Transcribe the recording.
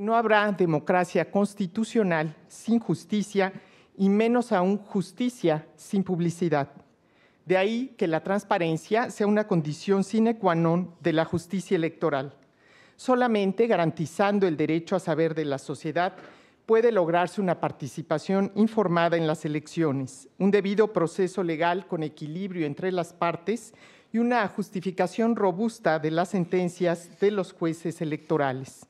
no habrá democracia constitucional sin justicia y menos aún justicia sin publicidad. De ahí que la transparencia sea una condición sine qua non de la justicia electoral. Solamente garantizando el derecho a saber de la sociedad puede lograrse una participación informada en las elecciones, un debido proceso legal con equilibrio entre las partes y una justificación robusta de las sentencias de los jueces electorales.